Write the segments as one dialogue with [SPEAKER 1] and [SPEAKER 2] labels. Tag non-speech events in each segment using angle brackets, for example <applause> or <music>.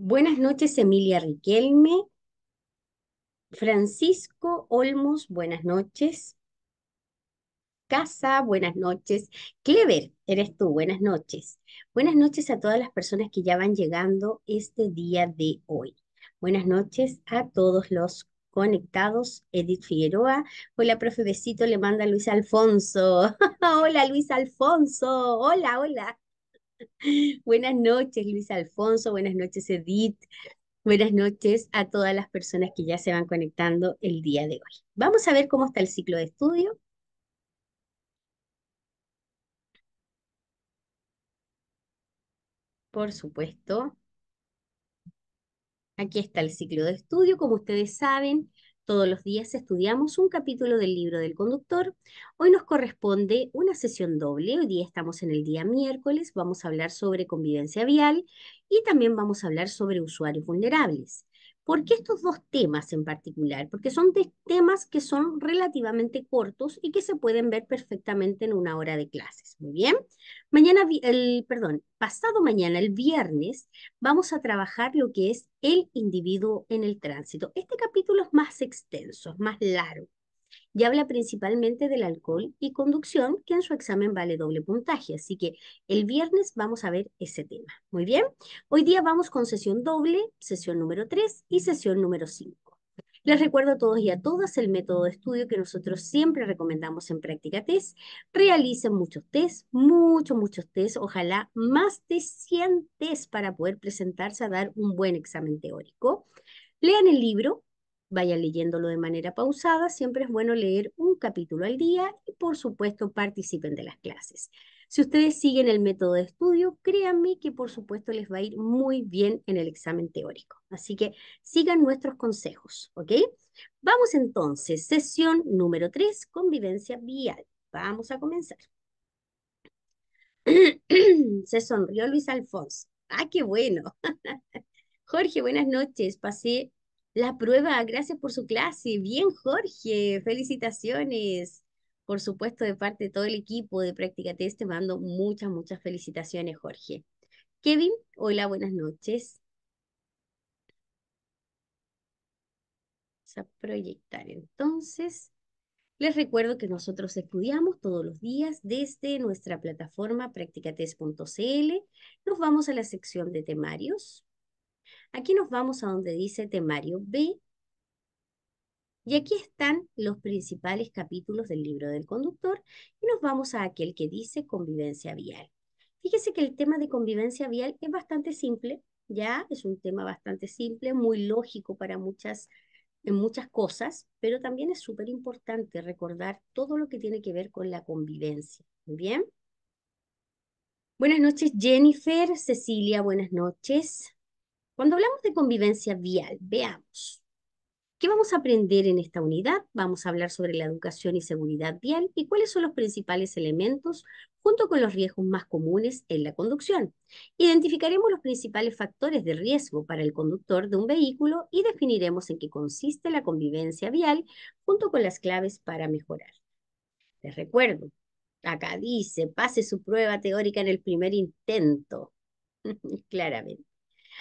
[SPEAKER 1] Buenas noches, Emilia Riquelme. Francisco Olmos, buenas noches. Casa, buenas noches. Clever, eres tú, buenas noches. Buenas noches a todas las personas que ya van llegando este día de hoy. Buenas noches a todos los conectados. Edith Figueroa, hola, profe Besito, le manda Luis Alfonso. <laughs> hola, Luis Alfonso, hola, hola. <laughs> Buenas noches, Luis Alfonso. Buenas noches, Edith. Buenas noches a todas las personas que ya se van conectando el día de hoy. Vamos a ver cómo está el ciclo de estudio. Por supuesto. Aquí está el ciclo de estudio. Como ustedes saben, todos los días estudiamos un capítulo del libro del conductor. Hoy nos corresponde una sesión doble. Hoy día estamos en el día miércoles. Vamos a hablar sobre convivencia vial y también vamos a hablar sobre usuarios vulnerables. ¿Por qué estos dos temas en particular? Porque son temas que son relativamente cortos y que se pueden ver perfectamente en una hora de clases. Muy bien. Mañana, el, perdón, pasado mañana, el viernes, vamos a trabajar lo que es el individuo en el tránsito. Este capítulo es más extenso, es más largo y habla principalmente del alcohol y conducción, que en su examen vale doble puntaje. Así que el viernes vamos a ver ese tema. Muy bien, hoy día vamos con sesión doble, sesión número 3 y sesión número 5. Les recuerdo a todos y a todas el método de estudio que nosotros siempre recomendamos en Práctica Test. Realicen muchos test, muchos, muchos test, ojalá más de 100 test para poder presentarse a dar un buen examen teórico. Lean el libro, vaya leyéndolo de manera pausada, siempre es bueno leer un capítulo al día y por supuesto participen de las clases. Si ustedes siguen el método de estudio, créanme que por supuesto les va a ir muy bien en el examen teórico. Así que sigan nuestros consejos, ¿ok? Vamos entonces, sesión número 3, convivencia vial. Vamos a comenzar. <clears throat> Se sonrió Luis Alfonso. Ah, qué bueno. <laughs> Jorge, buenas noches. Pasé la prueba, gracias por su clase. Bien, Jorge, felicitaciones. Por supuesto, de parte de todo el equipo de Práctica Test, te mando muchas, muchas felicitaciones, Jorge. Kevin, hola, buenas noches. Vamos a proyectar entonces. Les recuerdo que nosotros estudiamos todos los días desde nuestra plataforma practicates.cl. Nos vamos a la sección de temarios. Aquí nos vamos a donde dice temario B y aquí están los principales capítulos del libro del conductor y nos vamos a aquel que dice convivencia vial. Fíjese que el tema de convivencia vial es bastante simple, ya es un tema bastante simple, muy lógico para muchas, muchas cosas, pero también es súper importante recordar todo lo que tiene que ver con la convivencia. bien. Buenas noches, Jennifer, Cecilia, buenas noches. Cuando hablamos de convivencia vial, veamos. ¿Qué vamos a aprender en esta unidad? Vamos a hablar sobre la educación y seguridad vial y cuáles son los principales elementos junto con los riesgos más comunes en la conducción. Identificaremos los principales factores de riesgo para el conductor de un vehículo y definiremos en qué consiste la convivencia vial junto con las claves para mejorar. Les recuerdo, acá dice, pase su prueba teórica en el primer intento. <laughs> Claramente.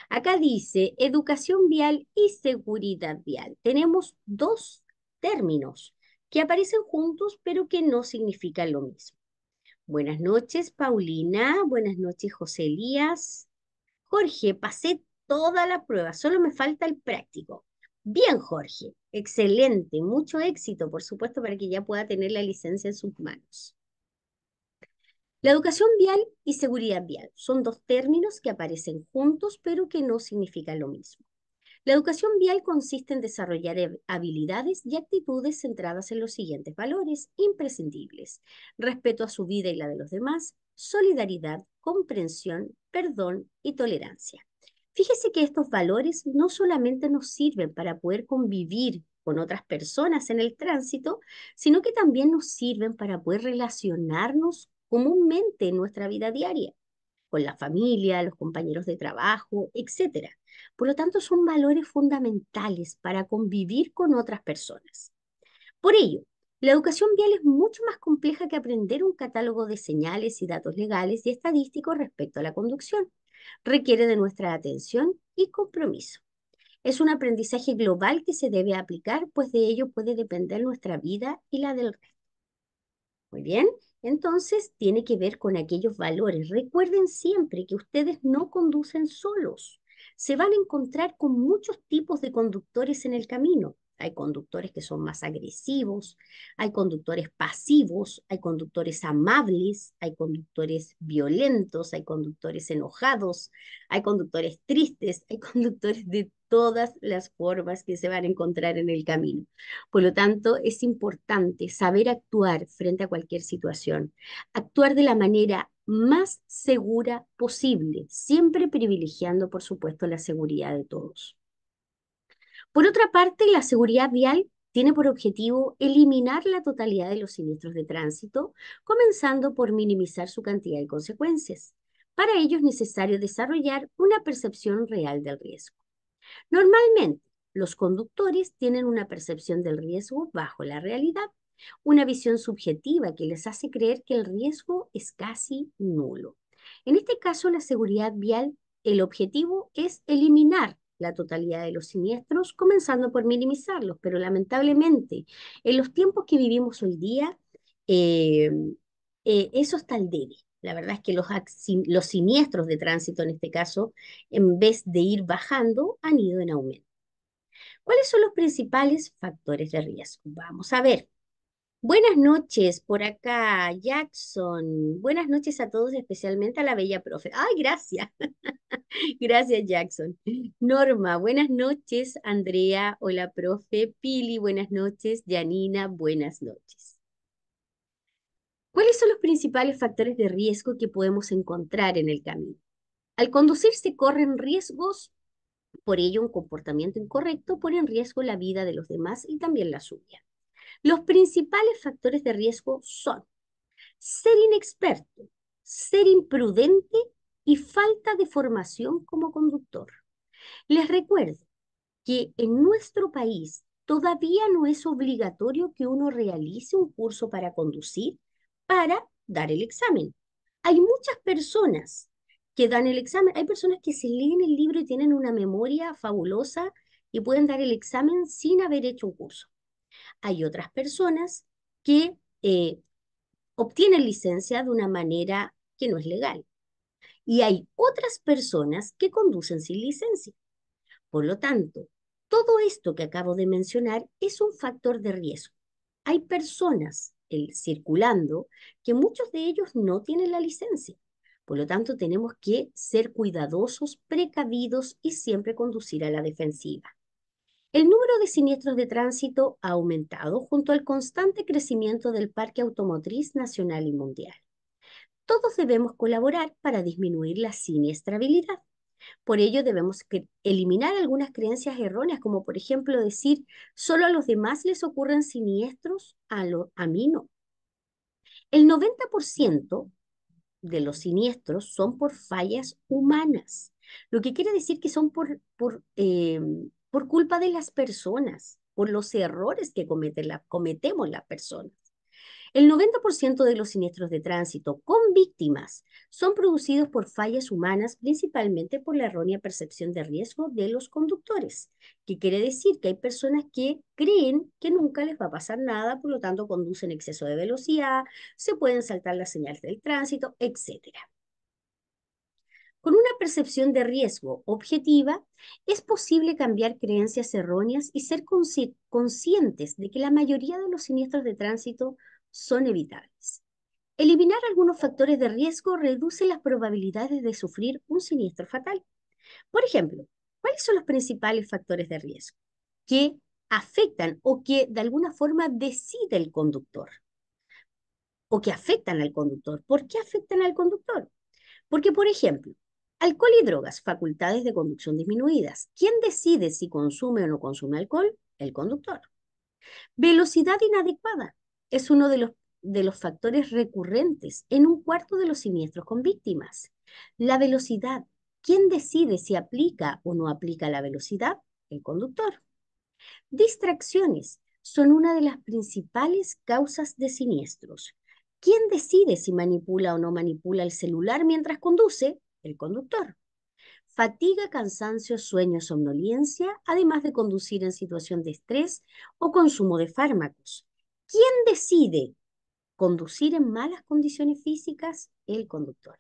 [SPEAKER 1] Acá dice educación vial y seguridad vial. Tenemos dos términos que aparecen juntos pero que no significan lo mismo. Buenas noches, Paulina. Buenas noches, José Elías. Jorge, pasé toda la prueba, solo me falta el práctico. Bien, Jorge. Excelente. Mucho éxito, por supuesto, para que ya pueda tener la licencia en sus manos. La educación vial y seguridad vial son dos términos que aparecen juntos pero que no significan lo mismo. La educación vial consiste en desarrollar habilidades y actitudes centradas en los siguientes valores imprescindibles. Respeto a su vida y la de los demás, solidaridad, comprensión, perdón y tolerancia. Fíjese que estos valores no solamente nos sirven para poder convivir con otras personas en el tránsito, sino que también nos sirven para poder relacionarnos comúnmente en nuestra vida diaria, con la familia, los compañeros de trabajo, etc. Por lo tanto, son valores fundamentales para convivir con otras personas. Por ello, la educación vial es mucho más compleja que aprender un catálogo de señales y datos legales y estadísticos respecto a la conducción. Requiere de nuestra atención y compromiso. Es un aprendizaje global que se debe aplicar, pues de ello puede depender nuestra vida y la del resto. Muy bien, entonces, tiene que ver con aquellos valores. Recuerden siempre que ustedes no conducen solos. Se van a encontrar con muchos tipos de conductores en el camino. Hay conductores que son más agresivos, hay conductores pasivos, hay conductores amables, hay conductores violentos, hay conductores enojados, hay conductores tristes, hay <laughs> conductores de todas las formas que se van a encontrar en el camino. Por lo tanto, es importante saber actuar frente a cualquier situación, actuar de la manera más segura posible, siempre privilegiando, por supuesto, la seguridad de todos. Por otra parte, la seguridad vial tiene por objetivo eliminar la totalidad de los siniestros de tránsito, comenzando por minimizar su cantidad de consecuencias. Para ello es necesario desarrollar una percepción real del riesgo. Normalmente, los conductores tienen una percepción del riesgo bajo la realidad, una visión subjetiva que les hace creer que el riesgo es casi nulo. En este caso, la seguridad vial, el objetivo es eliminar la totalidad de los siniestros, comenzando por minimizarlos, pero lamentablemente en los tiempos que vivimos hoy día, eh, eh, eso está al débil. La verdad es que los, siniestros de tránsito en este caso, en vez de ir bajando, han ido en aumento. ¿Cuáles son los principales factores de riesgo? Vamos a ver. Buenas noches por acá, Jackson. Buenas noches a todos, especialmente a la bella profe. Ay, gracias. <laughs> gracias, Jackson. Norma, buenas noches. Andrea, hola, profe. Pili, buenas noches. Janina, buenas noches. ¿Cuáles son los principales factores de riesgo que podemos encontrar en el camino? Al conducir se corren riesgos, por ello un comportamiento incorrecto pone en riesgo la vida de los demás y también la suya. Los principales factores de riesgo son ser inexperto, ser imprudente y falta de formación como conductor. Les recuerdo que en nuestro país todavía no es obligatorio que uno realice un curso para conducir para dar el examen. Hay muchas personas que dan el examen, hay personas que se leen el libro y tienen una memoria fabulosa y pueden dar el examen sin haber hecho un curso. Hay otras personas que eh, obtienen licencia de una manera que no es legal. Y hay otras personas que conducen sin licencia. Por lo tanto, todo esto que acabo de mencionar es un factor de riesgo. Hay personas el circulando, que muchos de ellos no tienen la licencia. Por lo tanto, tenemos que ser cuidadosos, precavidos y siempre conducir a la defensiva. El número de siniestros de tránsito ha aumentado junto al constante crecimiento del parque automotriz nacional y mundial. Todos debemos colaborar para disminuir la siniestrabilidad. Por ello debemos eliminar algunas creencias erróneas, como por ejemplo decir, solo a los demás les ocurren siniestros, a, lo, mí no. El 90% de los siniestros son por fallas humanas, lo que quiere decir que son por, em, culpa de las personas, por los errores que la, cometemos las personas. El 90% de los siniestros de tránsito con víctimas son producidos por fallas humanas, principalmente por la errónea percepción de riesgo de los conductores, que quiere decir que hay personas que creen que nunca les va a pasar nada, por lo tanto conducen exceso de velocidad, se pueden saltar las señales del tránsito, etc. Con una percepción de riesgo objetiva, es posible cambiar creencias erróneas y ser conscientes de que la mayoría de los siniestros de tránsito son evitables. Eliminar algunos factores de riesgo reduce las probabilidades de sufrir un siniestro fatal. Por ejemplo, ¿cuáles son los principales factores de riesgo que afectan o que de alguna forma decide el conductor? O que afectan al conductor. ¿Por qué afectan al conductor? Porque, por ejemplo, alcohol y drogas, facultades de conducción disminuidas. ¿Quién decide si consume o no consume alcohol? El conductor. Velocidad inadecuada es uno de los, de los factores recurrentes en un cuarto de los siniestros con víctimas. La velocidad. ¿Quién decide si aplica o no aplica la velocidad? El conductor. Distracciones son una de las principales causas de siniestros. ¿Quién decide si manipula o no manipula el celular mientras conduce? El conductor. Fatiga, cansancio, sueño, somnolencia, además de conducir en situación de estrés o consumo de fármacos. ¿Quién decide conducir en malas condiciones físicas? El conductor.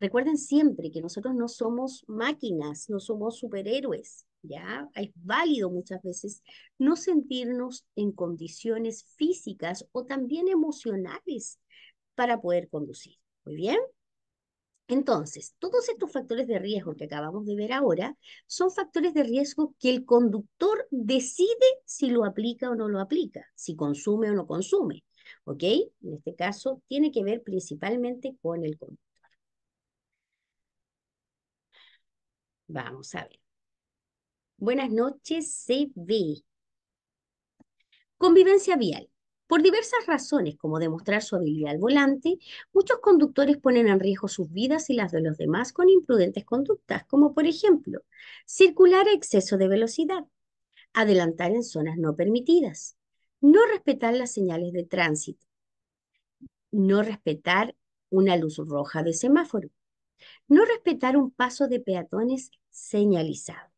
[SPEAKER 1] Recuerden siempre que nosotros no somos máquinas, no somos superhéroes, ¿ya? Es válido muchas veces no sentirnos en condiciones físicas o también emocionales para poder conducir. Muy bien. Entonces, todos estos factores de riesgo que acabamos de ver ahora son factores de riesgo que el conductor decide si lo aplica o no lo aplica, si consume o no consume. ¿Ok? En este caso, tiene que ver principalmente con el conductor. Vamos a ver. Buenas noches, CB. Convivencia vial. Por diversas razones, como demostrar su habilidad al volante, muchos conductores ponen en riesgo sus vidas y las de los demás con imprudentes conductas, como por ejemplo, circular a exceso de velocidad, adelantar en zonas no permitidas, no respetar las señales de tránsito, no respetar una luz roja de semáforo, no respetar un paso de peatones señalizado.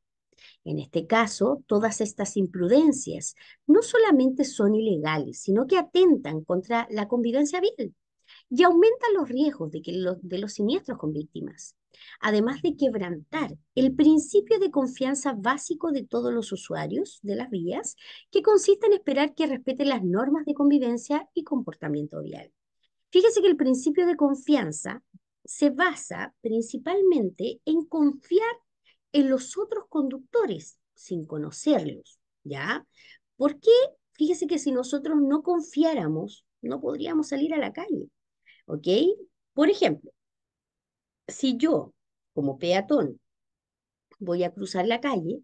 [SPEAKER 1] En este caso, todas estas imprudencias no solamente son ilegales, sino que atentan contra la convivencia vial y aumentan los riesgos de, que de los siniestros con víctimas, además de quebrantar el principio de confianza básico de todos los usuarios de las vías, que consiste en esperar que respeten las normas de convivencia y comportamiento vial. Fíjese que el principio de confianza se basa principalmente en confiar en los otros conductores sin conocerlos, ¿ya? Porque fíjese que si nosotros no confiáramos, no podríamos salir a la calle, ¿ok? Por ejemplo, si yo, como peatón, voy a cruzar la calle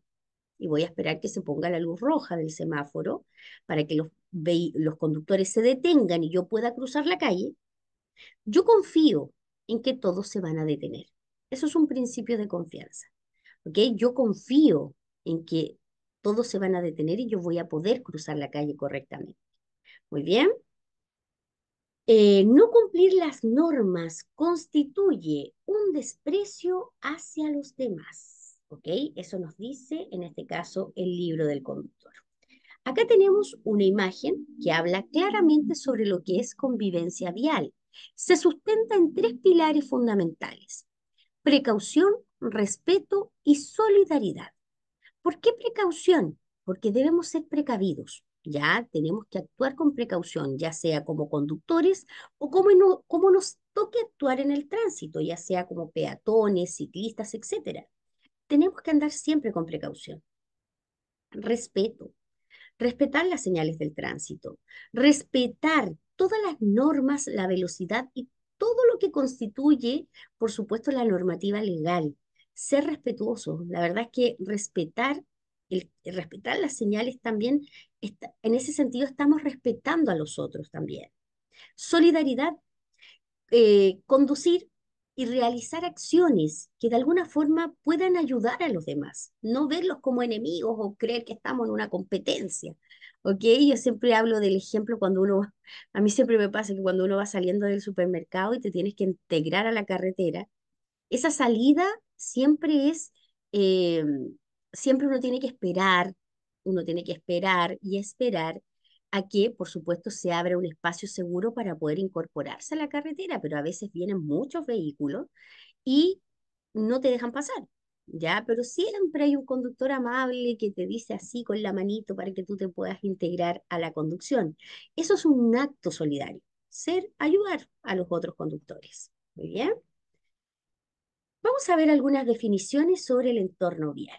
[SPEAKER 1] y voy a esperar que se ponga la luz roja del semáforo para que los, los conductores se detengan y yo pueda cruzar la calle, yo confío en que todos se van a detener. Eso es un principio de confianza. Yo confío en que todos se van a detener y yo voy a poder cruzar la calle correctamente. Muy bien. Eh, no cumplir las normas constituye un desprecio hacia los demás. ¿Ok? Eso nos dice, en este caso, el libro del conductor. Acá tenemos una imagen que habla claramente sobre lo que es convivencia vial. Se sustenta en tres pilares fundamentales. Precaución, respeto y solidaridad. ¿Por qué precaución? Porque debemos ser precavidos. Ya tenemos que actuar con precaución, ya sea como conductores o como, como nos toque actuar en el tránsito, ya sea como peatones, ciclistas, etc. Tenemos que andar siempre con precaución. Respeto. Respetar las señales del tránsito. Respetar todas las normas, la velocidad y todo lo que constituye, por supuesto, la normativa legal ser respetuosos. La verdad es que respetar, el, respetar las señales también, está, en ese sentido estamos respetando a los otros también. Solidaridad, eh, conducir y realizar acciones que de alguna forma puedan ayudar a los demás, no verlos como enemigos o creer que estamos en una competencia. okay Yo siempre hablo del ejemplo cuando uno, a mí siempre me pasa que cuando uno va saliendo del supermercado y te tienes que integrar a la carretera, esa salida siempre es, eh, siempre uno tiene que esperar, uno tiene que esperar y esperar a que, por supuesto, se abra un espacio seguro para poder incorporarse a la carretera, pero a veces vienen muchos vehículos y no te dejan pasar, ¿ya? Pero siempre hay un conductor amable que te dice así con la manito para que tú te puedas integrar a la conducción. Eso es un acto solidario, ser ayudar a los otros conductores. Muy bien. Vamos a ver algunas definiciones sobre el entorno vial.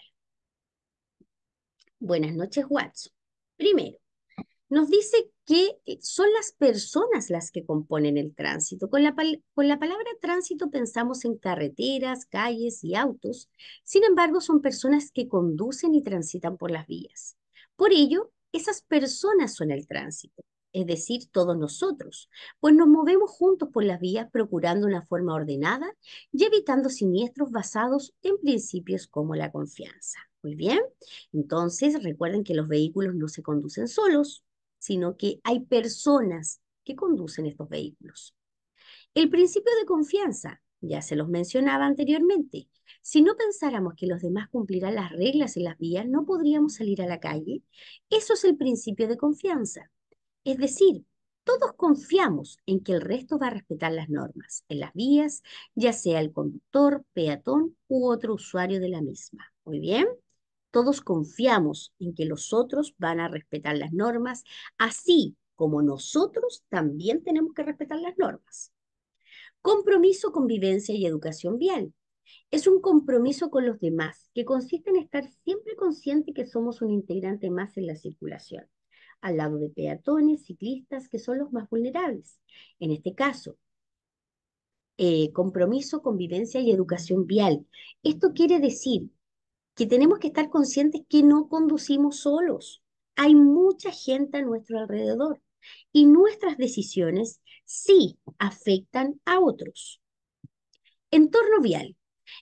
[SPEAKER 1] Buenas noches, Watson. Primero, nos dice que eh, son las personas las que componen el tránsito. Con la, con la, palabra tránsito pensamos en carreteras, calles y autos. Sin embargo, son personas que conducen y transitan por las vías. Por ello, esas personas son el tránsito es decir, todos nosotros, pues nos movemos juntos por las vías procurando una forma ordenada y evitando siniestros basados en principios como la confianza. Muy bien, entonces recuerden que los vehículos no se conducen solos, sino que hay personas que conducen estos vehículos. El principio de confianza, ya se los mencionaba anteriormente, si no pensáramos que los demás cumplirán las reglas en las vías, no podríamos salir a la calle. Eso es el principio de confianza. Es decir, todos confiamos en que el resto va a respetar las normas en las vías, ya sea el conductor, peatón u otro usuario de la misma. Muy bien, todos confiamos en que los otros van a respetar las normas, así como nosotros también tenemos que respetar las normas. Compromiso, convivencia y educación vial. Es un compromiso con los demás que consiste en estar siempre consciente que somos un integrante más en la circulación al lado de peatones, ciclistas, que son los más vulnerables. En este caso, eh, compromiso, convivencia y educación vial. Esto quiere decir que tenemos que estar conscientes que no conducimos solos. Hay mucha gente a nuestro alrededor y nuestras decisiones sí afectan a otros. Entorno vial.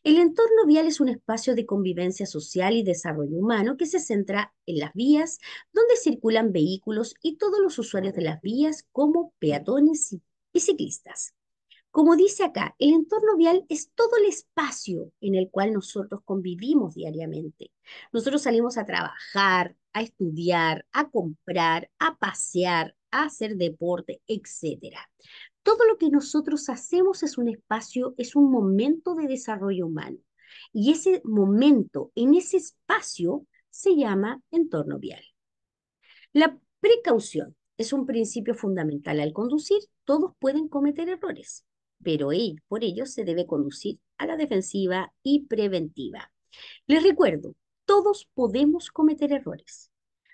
[SPEAKER 1] El entorno vial es un espacio de convivencia social y desarrollo humano que se centra en las vías, donde circulan vehículos y todos los usuarios de las vías como peatones y ciclistas. Como dice acá, el entorno vial es todo el espacio en el cual nosotros convivimos diariamente. Nosotros salimos a trabajar, a estudiar, a comprar, a pasear, a hacer deporte, etc todo lo que nosotros hacemos es un espacio, es un momento de desarrollo humano. Y ese momento, en ese espacio, se llama entorno vial. La precaución es un principio fundamental al conducir. Todos pueden cometer errores, pero por ello se debe conducir a la defensiva y preventiva. Les recuerdo, todos podemos cometer errores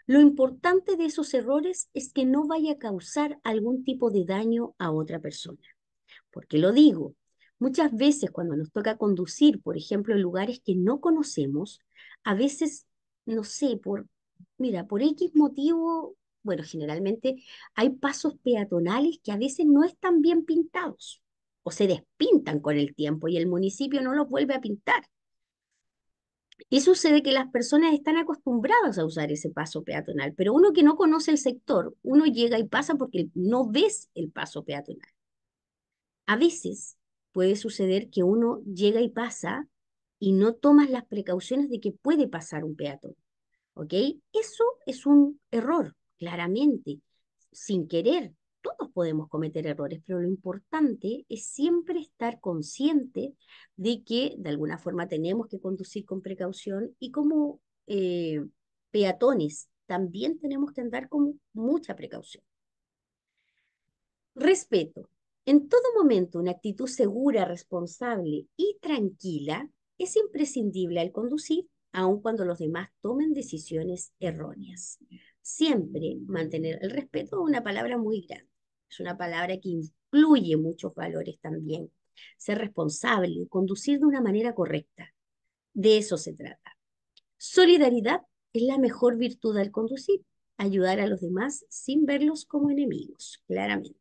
[SPEAKER 1] lo importante de esos errores es que no vaya a causar algún tipo de daño a otra persona. Porque lo digo, muchas veces cuando nos toca conducir, por ejemplo, en lugares que no conocemos, a veces, no sé, por, mira, por X motivo, bueno, generalmente hay pasos peatonales que a veces no están bien pintados o se despintan con el tiempo y el municipio no los vuelve a pintar. Y sucede que las personas están acostumbradas a usar ese paso peatonal, pero uno que no conoce el sector, uno llega y pasa porque no ves el paso peatonal. A veces puede suceder que uno llega y pasa y no tomas las precauciones de que puede pasar un peatón. ¿Ok? Eso es un error, claramente, sin querer todos podemos cometer errores, pero lo importante es siempre estar consciente de que de alguna forma tenemos que conducir con precaución y como eh, peatones también tenemos que andar con mucha precaución. Respeto. En todo momento, una actitud segura, responsable y tranquila es imprescindible al conducir, aun cuando los demás tomen decisiones erróneas. Siempre mantener el respeto es una palabra muy grande es una palabra que incluye muchos valores también. Ser responsable, conducir de una manera correcta. De eso se trata. Solidaridad es la mejor virtud al conducir, ayudar a los demás sin verlos como enemigos, claramente.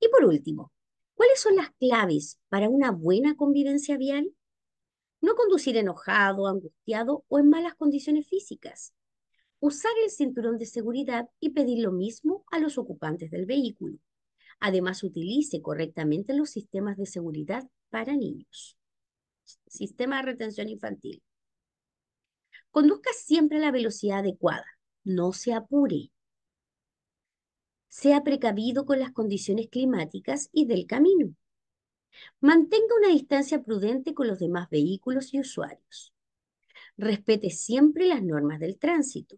[SPEAKER 1] Y por último, ¿cuáles son las claves para una buena convivencia vial? No conducir enojado, angustiado o en malas condiciones físicas usar el cinturón de seguridad y pedir lo mismo a los ocupantes del vehículo. Además, utilice correctamente los sistemas de seguridad para niños. Sistema de retención infantil. Conduzca siempre a la velocidad adecuada. No se apure. Sea precavido con las condiciones climáticas y del camino. Mantenga una distancia prudente con los demás vehículos y usuarios. Respete siempre las normas del tránsito.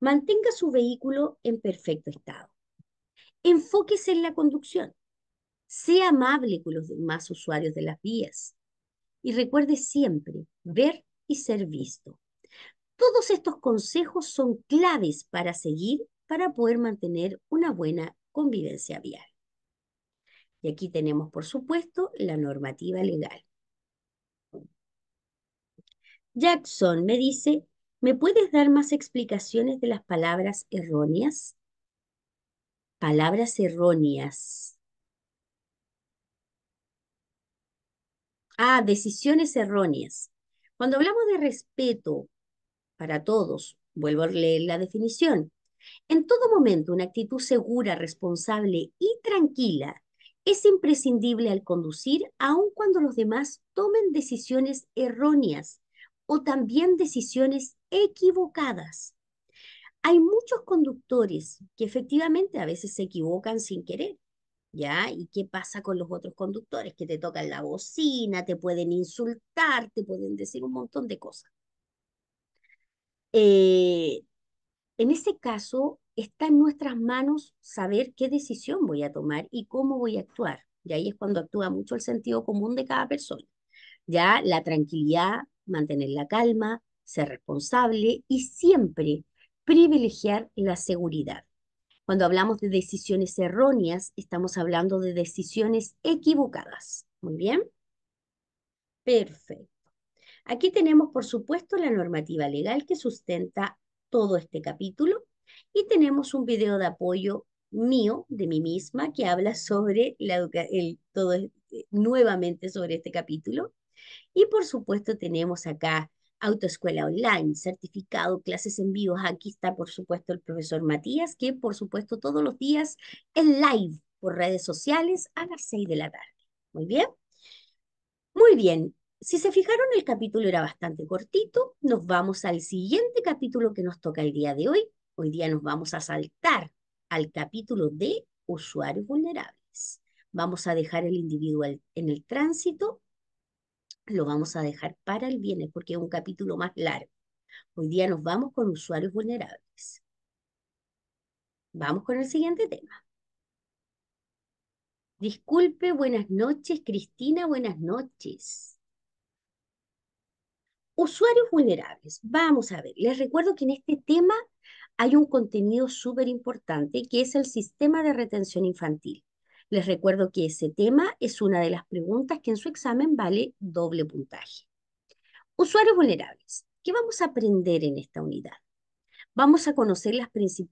[SPEAKER 1] Mantenga su vehículo en perfecto estado. Enfóquese en la conducción. Sea amable con los demás usuarios de las vías. Y recuerde siempre ver y ser visto. Todos estos consejos son claves para seguir para poder mantener una buena convivencia vial. Y aquí tenemos, por supuesto, la normativa legal. Jackson me dice ¿Me puedes dar más explicaciones de las palabras erróneas? Palabras erróneas. Ah, decisiones erróneas. Cuando hablamos de respeto para todos, vuelvo a leer la definición. En todo momento, una actitud segura, responsable y tranquila es imprescindible al conducir, aun cuando los demás tomen decisiones erróneas o también decisiones equivocadas. Hay muchos conductores que efectivamente a veces se equivocan sin querer, ¿ya? ¿Y qué pasa con los otros conductores? Que te tocan la bocina, te pueden insultar, te pueden decir un montón de cosas. Eh, en ese caso, está en nuestras manos saber qué decisión voy a tomar y cómo voy a actuar. Y ahí es cuando actúa mucho el sentido común de cada persona. Ya la tranquilidad, mantener la calma, ser responsable y siempre privilegiar la seguridad. Cuando hablamos de decisiones erróneas, estamos hablando de decisiones equivocadas. Muy bien. Perfecto. Aquí tenemos, por supuesto, la normativa legal que sustenta todo este capítulo y tenemos un video de apoyo mío, de mí misma, que habla sobre la el, todo, eh, nuevamente sobre este capítulo. Y por supuesto tenemos acá autoescuela online, certificado, clases en vivo. Aquí está, por supuesto, el profesor Matías, que, por supuesto, todos los días en live por redes sociales a las 6 de la tarde. Muy bien. Muy bien. Si se fijaron, el capítulo era bastante cortito. Nos vamos al siguiente capítulo que nos toca el día de hoy. Hoy día nos vamos a saltar al capítulo de usuarios vulnerables. Vamos a dejar el individual en el tránsito lo vamos a dejar para el viernes porque es un capítulo más largo. Hoy día nos vamos con usuarios vulnerables. Vamos con el siguiente tema. Disculpe, buenas noches, Cristina, buenas noches. Usuarios vulnerables. Vamos a ver, les recuerdo que en este tema hay un contenido súper importante que es el sistema de retención infantil. Les recuerdo que ese tema es una de las preguntas que en su examen vale doble puntaje. Usuarios vulnerables. ¿Qué vamos a aprender en esta unidad? Vamos a conocer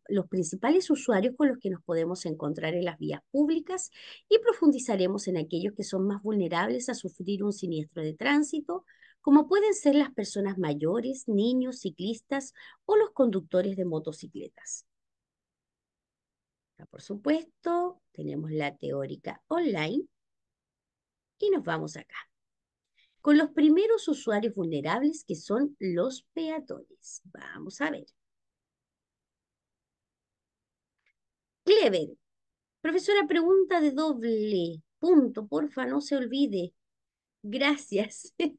[SPEAKER 1] los principales usuarios con los que nos podemos encontrar en las vías públicas y profundizaremos en aquellos que son más vulnerables a sufrir un siniestro de tránsito, como pueden ser las personas mayores, niños, ciclistas o los conductores de motocicletas. Ah, por supuesto, tenemos la teórica online y nos vamos acá. Con los primeros usuarios vulnerables que son los peatones. Vamos a ver. Clever. Profesora, pregunta de doble punto, porfa, no se olvide. Gracias. <laughs>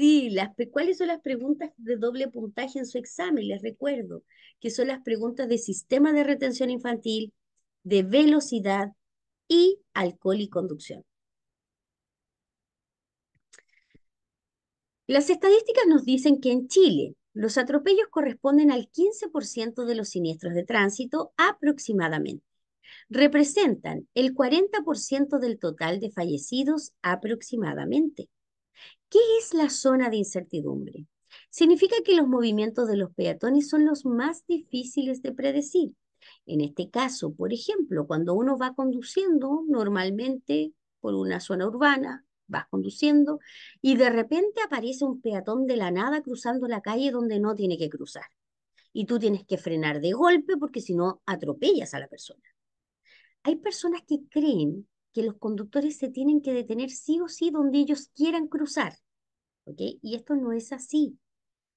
[SPEAKER 1] Sí, las, ¿cuáles son las preguntas de doble puntaje en su examen? Les recuerdo que son las preguntas de sistema de retención infantil, de velocidad y alcohol y conducción. Las estadísticas nos dicen que en Chile los atropellos corresponden al 15% de los siniestros de tránsito aproximadamente. Representan el 40% del total de fallecidos aproximadamente. ¿Qué es la zona de incertidumbre? Significa que los movimientos de los peatones son los más difíciles de predecir. En este caso, por ejemplo, cuando uno va conduciendo normalmente por una zona urbana, vas conduciendo y de repente aparece un peatón de la nada cruzando la calle donde no tiene que cruzar. Y tú tienes que frenar de golpe porque si no atropellas a la persona. Hay personas que creen que los conductores se tienen que detener sí o sí donde ellos quieran cruzar. ¿Ok? Y esto no es así.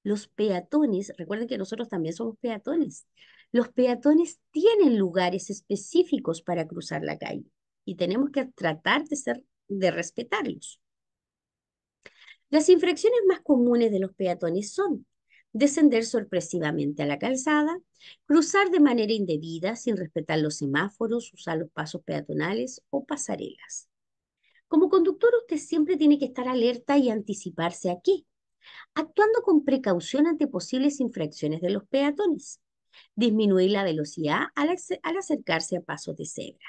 [SPEAKER 1] Los peatones, recuerden que nosotros también somos peatones, los peatones tienen lugares específicos para cruzar la calle y tenemos que tratar de, ser, de respetarlos. Las infracciones más comunes de los peatones son descender sorpresivamente a la calzada, cruzar de manera indebida sin respetar los semáforos, usar los pasos peatonales o pasarelas. Como conductor usted siempre tiene que estar alerta y anticiparse aquí, actuando con precaución ante posibles infracciones de los peatones, disminuir la velocidad al acercarse a pasos de cebra,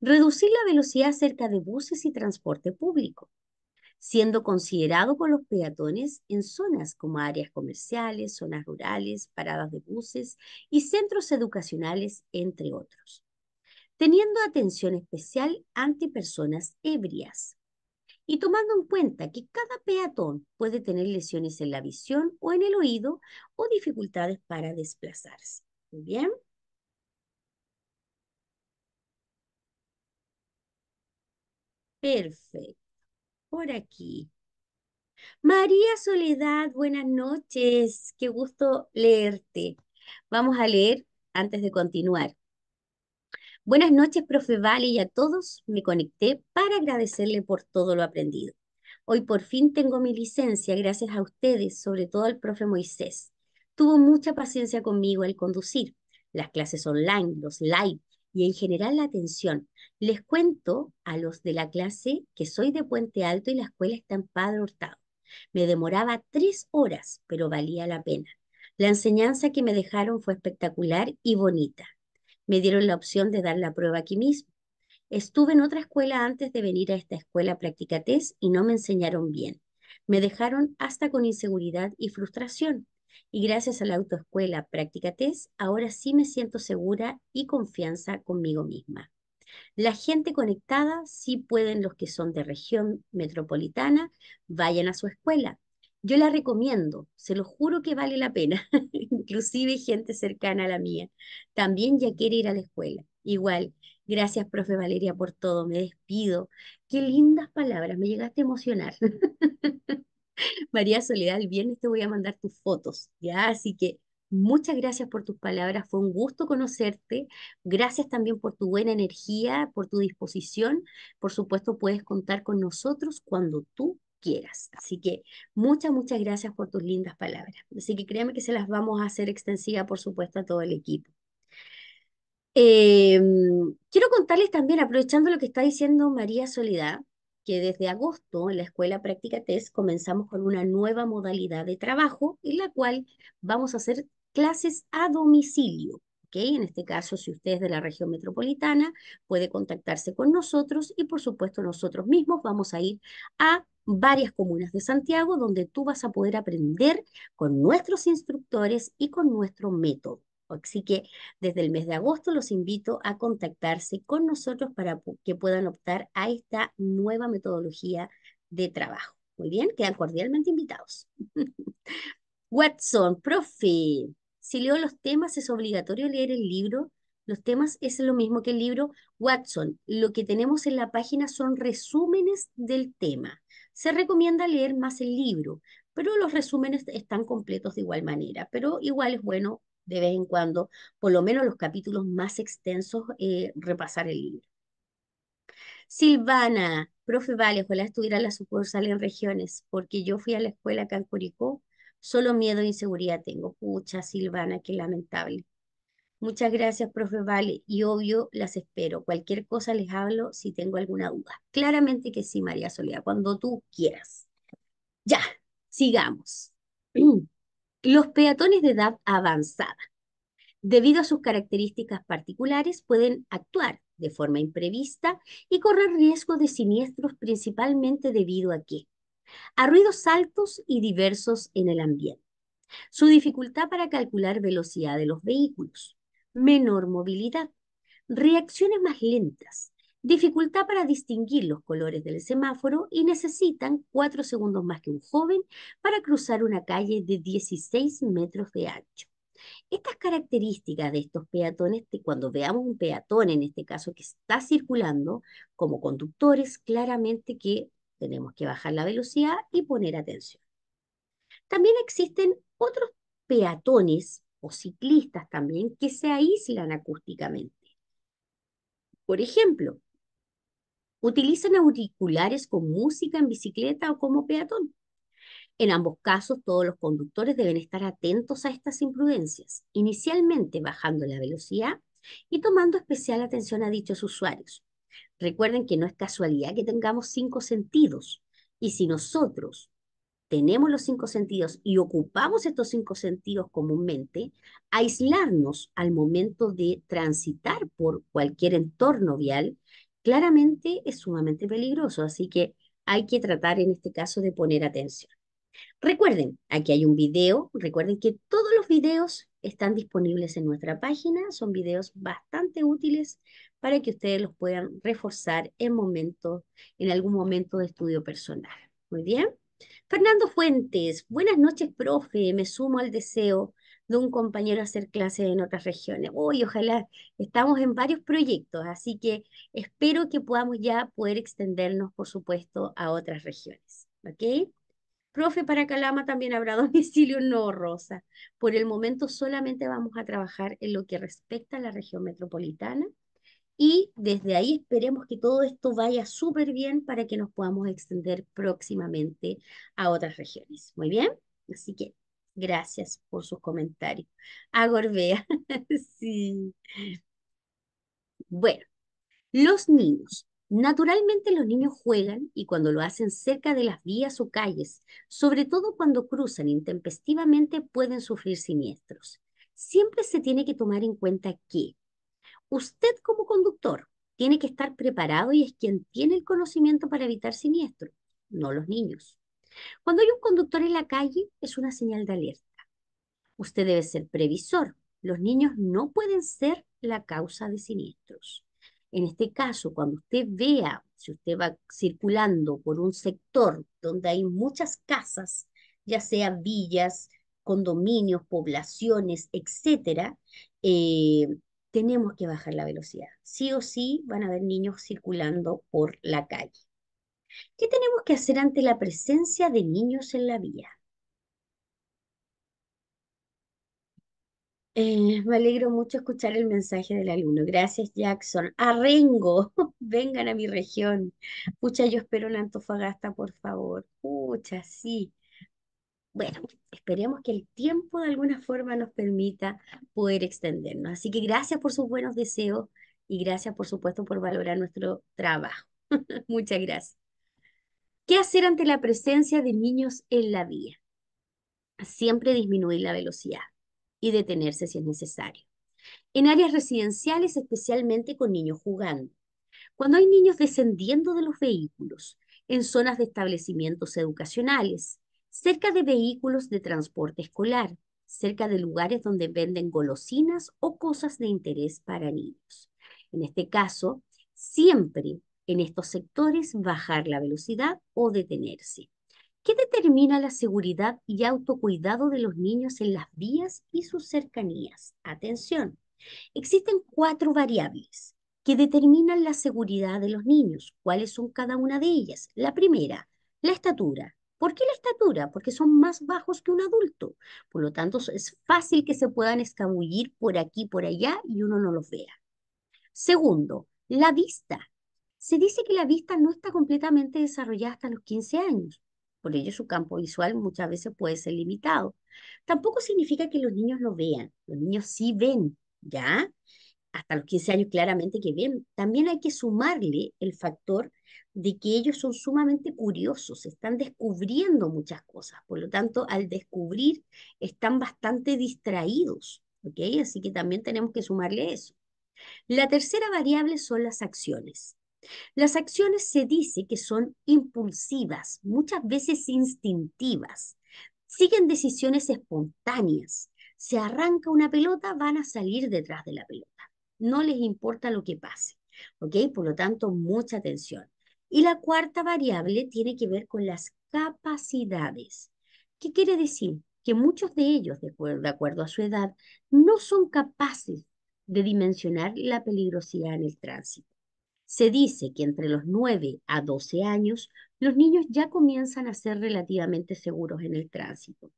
[SPEAKER 1] reducir la velocidad cerca de buses y transporte público, siendo considerado por los peatones en zonas como áreas comerciales, zonas rurales, paradas de buses y centros educacionales, entre otros, teniendo atención especial ante personas ebrias y tomando en cuenta que cada peatón puede tener lesiones en la visión o en el oído o dificultades para desplazarse. Muy bien. Perfecto por aquí. María Soledad, buenas noches. Qué gusto leerte. Vamos a leer antes de continuar. Buenas noches, profe Vale, y a todos. Me conecté para agradecerle por todo lo aprendido. Hoy por fin tengo mi licencia, gracias a ustedes, sobre todo al profe Moisés. Tuvo mucha paciencia conmigo al conducir, las clases online, los live y en general la atención. Les cuento a los de la clase que soy de Puente Alto y la escuela está en Padre Hurtado. Me demoraba tres horas, pero valía la pena. La enseñanza que me dejaron fue espectacular y bonita. Me dieron la opción de dar la prueba aquí mismo. Estuve en otra escuela antes de venir a esta escuela Practicates y no me enseñaron bien. Me dejaron hasta con inseguridad y frustración. Y gracias a la autoescuela Practicates, ahora sí me siento segura y confianza conmigo misma. La gente conectada sí pueden, los que son de región metropolitana, vayan a su escuela. Yo la recomiendo, se lo juro que vale la pena, <laughs> inclusive gente cercana a la mía. También ya quiere ir a la escuela. Igual, gracias, profe Valeria, por todo, me despido. Qué lindas palabras, me llegaste a emocionar. <laughs> María Soledad, el viernes te voy a mandar tus fotos, ¿ya? Así que Muchas gracias por tus palabras, fue un gusto conocerte. Gracias también por tu buena energía, por tu disposición. Por supuesto, puedes contar con nosotros cuando tú quieras. Así que muchas, muchas gracias por tus lindas palabras. Así que créanme que se las vamos a hacer extensiva, por supuesto, a todo el equipo. Em, quiero contarles también, aprovechando lo que está diciendo María Soledad, que desde agosto en la Escuela Práctica TES comenzamos con una nueva modalidad de trabajo en la cual vamos a hacer clases a domicilio. ¿okay? En este caso, si usted es de la región metropolitana, puede contactarse con nosotros y por supuesto nosotros mismos vamos a ir a varias comunas de Santiago donde tú vas a poder aprender con nuestros instructores y con nuestro método. Así que desde el mes de agosto los invito a contactarse con nosotros para que puedan optar a esta nueva metodología de trabajo. Muy bien, quedan cordialmente invitados. <laughs> Watson, profe, si leo los temas, es obligatorio leer el libro. Los temas es lo mismo que el libro Watson. Lo que tenemos en la página son resúmenes del tema. Se recomienda leer más el libro, pero los resúmenes están completos de igual manera. Pero igual es bueno de vez en cuando, por lo menos los capítulos más extensos, eh, repasar el libro. Silvana, profe, vale, ojalá estuviera la sucursal en regiones, porque yo fui a la escuela acá Solo miedo e inseguridad tengo. Pucha, Silvana, qué lamentable. Muchas gracias, profe Vale, y obvio las espero. Cualquier cosa les hablo si tengo alguna duda. Claramente que sí, María Soledad, cuando tú quieras. Ya, sigamos. <clears throat> Los peatones de edad avanzada, debido a sus características particulares, pueden actuar de forma imprevista y correr riesgo de siniestros principalmente debido a que a ruidos altos y diversos en el ambiente, su dificultad para calcular velocidad de los vehículos, menor movilidad, reacciones más lentas, dificultad para distinguir los colores del semáforo y necesitan cuatro segundos más que un joven para cruzar una calle de 16 metros de ancho. Estas características de estos peatones, cuando veamos un peatón en este caso que está circulando, como conductores, claramente que tenemos que bajar la velocidad y poner atención. También existen otros peatones o ciclistas también que se aíslan acústicamente. Por ejemplo, utilizan auriculares con música en bicicleta o como peatón. En ambos casos, todos los conductores deben estar atentos a estas imprudencias, inicialmente bajando la velocidad y tomando especial atención a dichos usuarios, Recuerden que no es casualidad que tengamos cinco sentidos. Y si nosotros tenemos los cinco sentidos y ocupamos estos cinco sentidos comúnmente, aislarnos al momento de transitar por cualquier entorno vial, claramente es sumamente peligroso. Así que hay que tratar en este caso de poner atención. Recuerden, aquí hay un video, recuerden que todos los videos están disponibles en nuestra página. Son videos bastante útiles para que ustedes los puedan reforzar en en algún momento de estudio personal. Muy bien. Fernando Fuentes, buenas noches, profe. Me sumo al deseo de un compañero hacer clases en otras regiones. Hoy, ojalá, estamos en varios proyectos, así que espero que podamos ya poder extendernos, por supuesto, a otras regiones. ¿Ok? Profe, para Calama también habrá <laughs> domicilio. No, Rosa. Por el momento solamente vamos a trabajar en lo que respecta a la región metropolitana y desde ahí esperemos que todo esto vaya súper bien para que nos podamos extender próximamente a otras regiones. Muy bien. Así que gracias por sus comentarios. Agorbea. <laughs> sí. Bueno, los niños. Naturalmente los niños juegan y cuando lo hacen cerca de las vías o calles, sobre todo cuando cruzan intempestivamente, pueden sufrir siniestros. Siempre se tiene que tomar en cuenta que usted como conductor tiene que estar preparado y es quien tiene el conocimiento para evitar siniestros, no los niños. Cuando hay un conductor en la calle es una señal de alerta. Usted debe ser previsor. Los niños no pueden ser la causa de siniestros. En este caso, cuando usted vea, si usted va circulando por un sector donde hay muchas casas, ya sea villas, condominios, poblaciones, etcétera, eh, tenemos que bajar la velocidad. Sí o sí van a haber niños circulando por la calle. ¿Qué tenemos que hacer ante la presencia de niños en la vía? Eh, me alegro mucho escuchar el mensaje del alumno. Gracias, Jackson. Arrengo, <laughs> vengan a mi región. Pucha, yo espero en Antofagasta, por favor. Pucha, sí. Bueno, esperemos que el tiempo de alguna forma nos permita poder extendernos. Así que gracias por sus buenos deseos y gracias, por supuesto, por valorar nuestro trabajo. <laughs> Muchas gracias. ¿Qué hacer ante la presencia de niños en la vía? Siempre disminuir la velocidad y detenerse si es necesario. En áreas residenciales, especialmente con niños jugando. Cuando hay niños descendiendo de los vehículos, en zonas de establecimientos educacionales, cerca de vehículos de transporte escolar, cerca de lugares donde venden golosinas o cosas de interés para niños. En este caso, siempre en estos sectores bajar la velocidad o detenerse. ¿Qué determina la seguridad y autocuidado de los niños en las vías y sus cercanías? Atención, existen cuatro variables que determinan la seguridad de los niños. ¿Cuáles son cada una de ellas? La primera, la estatura. ¿Por qué la estatura? Porque son más bajos que un adulto. Por lo tanto, es fácil que se puedan escabullir por aquí, por allá y uno no los vea. Segundo, la vista. Se dice que la vista no está completamente desarrollada hasta los 15 años. Por ello su campo visual muchas veces puede ser limitado. Tampoco significa que los niños lo vean. Los niños sí ven, ¿ya? Hasta los 15 años claramente que ven. También hay que sumarle el factor de que ellos son sumamente curiosos, están descubriendo muchas cosas. Por lo tanto, al descubrir, están bastante distraídos, ¿ok? Así que también tenemos que sumarle eso. La tercera variable son las acciones. Las acciones se dice que son impulsivas, muchas veces instintivas. Siguen decisiones espontáneas. Se arranca una pelota, van a salir detrás de la pelota. No les importa lo que pase. ¿Ok? Por lo tanto, mucha atención. Y la cuarta variable tiene que ver con las capacidades. ¿Qué quiere decir? Que muchos de ellos, de acuerdo a su edad, no son capaces de dimensionar la peligrosidad en el tránsito se dice que entre los 9 a 12 años los niños ya comienzan a ser relativamente seguros en el tránsito.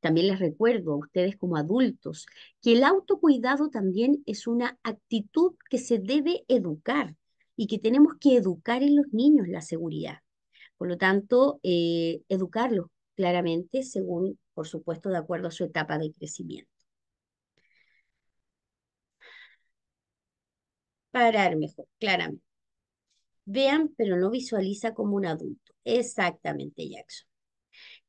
[SPEAKER 1] También les recuerdo a ustedes como adultos que el autocuidado también es una actitud que se debe educar y que tenemos que educar en los niños la seguridad. Por lo tanto, eh, educarlos claramente según, por supuesto, de acuerdo a su etapa de crecimiento. parar mejor, claramente. Vean, pero no visualiza como un adulto. Exactamente, Jackson.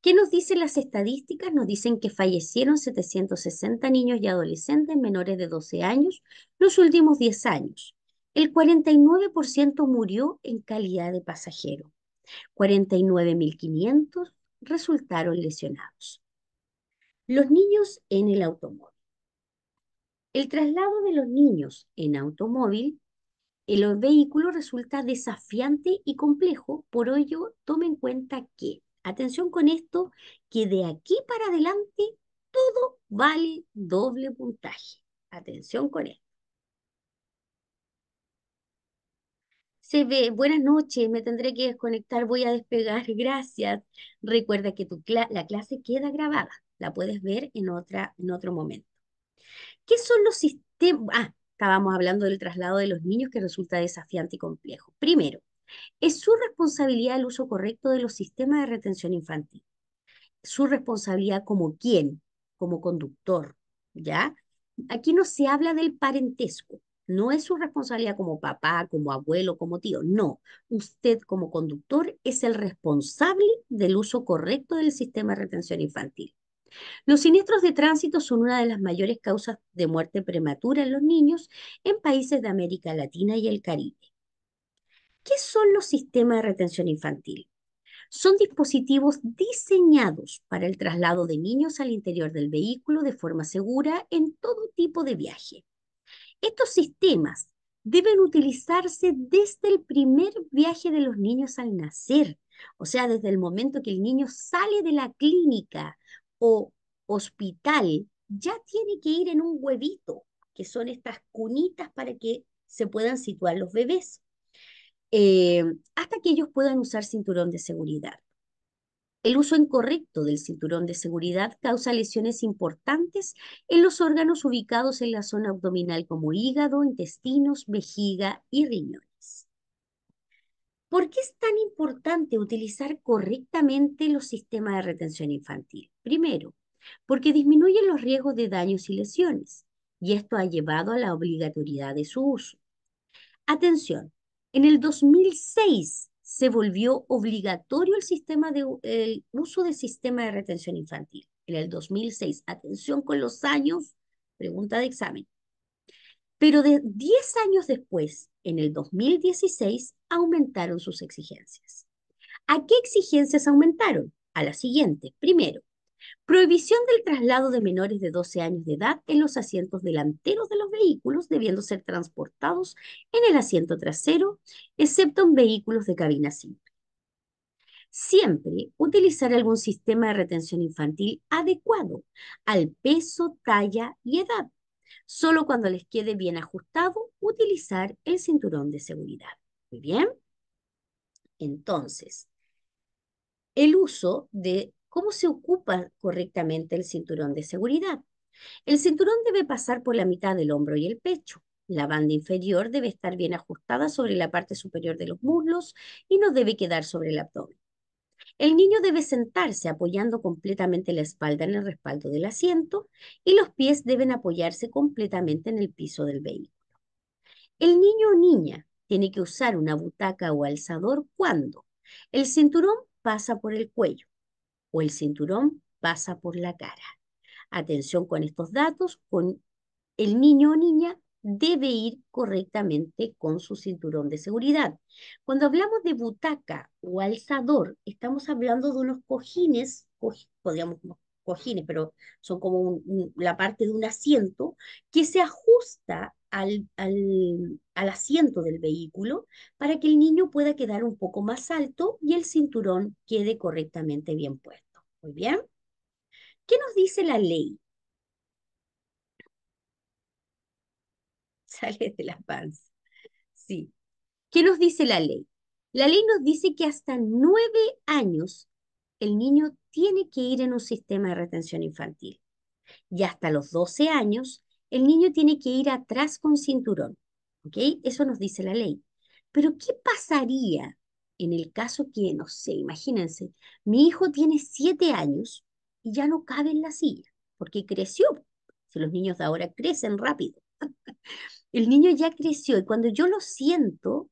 [SPEAKER 1] ¿Qué nos dicen las estadísticas? Nos dicen que fallecieron 760 niños y adolescentes menores de 12 años los últimos 10 años. El 49% murió en calidad de pasajero. 49.500 resultaron lesionados. Los niños en el automóvil. El traslado de los niños en automóvil, en los vehículos resulta desafiante y complejo, por ello tome en cuenta que, atención con esto, que de aquí para adelante todo vale doble puntaje. Atención con esto. Se ve, buenas noches, me tendré que desconectar, voy a despegar, <laughs> gracias. Recuerda que tu la clase queda grabada, la puedes ver en, otra, en otro momento. ¿Qué son los sistemas? Ah, estábamos hablando del traslado de los niños que resulta desafiante y complejo. Primero, es su responsabilidad el uso correcto de los sistemas de retención infantil. Su responsabilidad como quién, como conductor, ¿ya? Aquí no se habla del parentesco, no es su responsabilidad como papá, como abuelo, como tío, no. Usted como conductor es el responsable del uso correcto del sistema de retención infantil. Los siniestros de tránsito son una de las mayores causas de muerte prematura en los niños en países de América Latina y el Caribe. ¿Qué son los sistemas de retención infantil? Son dispositivos diseñados para el traslado de niños al interior del vehículo de forma segura en todo tipo de viaje. Estos sistemas deben utilizarse desde el primer viaje de los niños al nacer, o sea, desde el momento que el niño sale de la clínica o hospital, ya tiene que ir en un huevito, que son estas cunitas para que se puedan situar los bebés, eh, hasta que ellos puedan usar cinturón de seguridad. El uso incorrecto del cinturón de seguridad causa lesiones importantes en los órganos ubicados en la zona abdominal como hígado, intestinos, vejiga y riñones. ¿Por qué es tan importante utilizar correctamente los sistemas de retención infantil? Primero, porque disminuyen los riesgos de daños y lesiones, y esto ha llevado a la obligatoriedad de su uso. Atención, en el 2006 se volvió obligatorio el, sistema de, el uso del sistema de retención infantil. En el 2006, atención con los años, pregunta de examen. Pero de 10 años después, en el 2016, aumentaron sus exigencias. ¿A qué exigencias aumentaron? A la siguiente. Primero, prohibición del traslado de menores de 12 años de edad en los asientos delanteros de los vehículos, debiendo ser transportados en el asiento trasero, excepto en vehículos de cabina simple. Siempre utilizar algún sistema de retención infantil adecuado al peso, talla y edad Solo cuando les quede bien ajustado, utilizar el cinturón de seguridad. Muy bien. Entonces, el uso de cómo se ocupa correctamente el cinturón de seguridad. El cinturón debe pasar por la mitad del hombro y el pecho. La banda inferior debe estar bien ajustada sobre la parte superior de los muslos y no debe quedar sobre el abdomen. El niño debe sentarse apoyando completamente la espalda en el respaldo del asiento y los pies deben apoyarse completamente en el piso del vehículo. El niño o niña tiene que usar una butaca o alzador cuando el cinturón pasa por el cuello o el cinturón pasa por la cara. Atención con estos datos, con el niño o niña debe ir correctamente con su cinturón de seguridad. Cuando hablamos de butaca o alzador, estamos hablando de unos cojines, podríamos decir cojines, pero son como la parte de un asiento que se ajusta al, al asiento del vehículo para que el niño pueda quedar un poco más alto y el cinturón quede correctamente bien puesto. Muy bien. ¿Qué nos dice la ley? sale de la panza. Sí. ¿Qué nos dice la ley? La ley nos dice que hasta nueve años el niño tiene que ir en un sistema de retención infantil. Y hasta los 12 años el niño tiene que ir atrás con cinturón. ¿Ok? Eso nos dice la ley. Pero ¿qué pasaría en el caso que, no sé, imagínense, mi hijo tiene siete años y ya no cabe en la silla porque creció? Si los niños de ahora crecen rápido. <laughs> el niño ya creció y cuando yo lo siento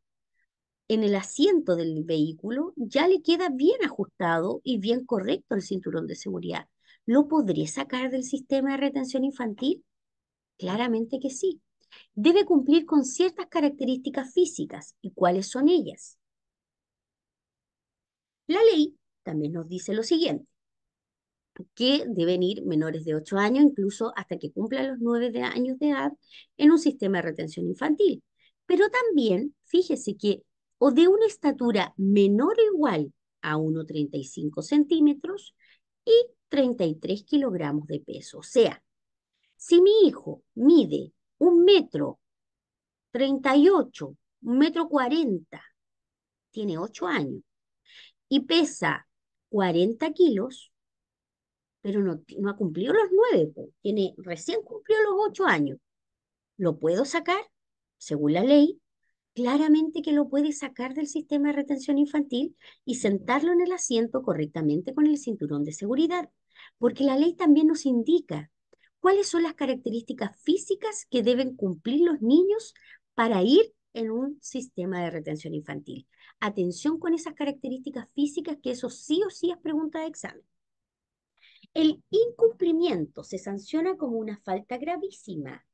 [SPEAKER 1] en el asiento del vehículo, ya le queda bien ajustado y bien correcto el cinturón de seguridad. ¿Lo podría sacar del sistema de retención infantil? Claramente que sí. Debe cumplir con ciertas características físicas. ¿Y cuáles son ellas? La ley también nos dice lo siguiente que deben ir menores de 8 años, incluso hasta que cumplan los 9 años de edad, en un sistema de retención infantil. Pero también, fíjese que o de una estatura menor o igual a 1,35 centímetros y 33 kilogramos de peso. O sea, si mi hijo mide un metro 38, un metro 40, tiene 8 años y pesa 40 kilos, pero no, ha cumplido los nueve, pues. tiene, recién cumplió los ocho años. ¿Lo puedo sacar? Según la ley, claramente que lo puede sacar del sistema de retención infantil y sentarlo en el asiento correctamente con el cinturón de seguridad, porque la ley también nos indica cuáles son las características físicas que deben cumplir los niños para ir en un sistema de retención infantil. Atención con esas características físicas, que eso sí o sí es pregunta de examen. El incumplimiento se sanciona como una falta gravísima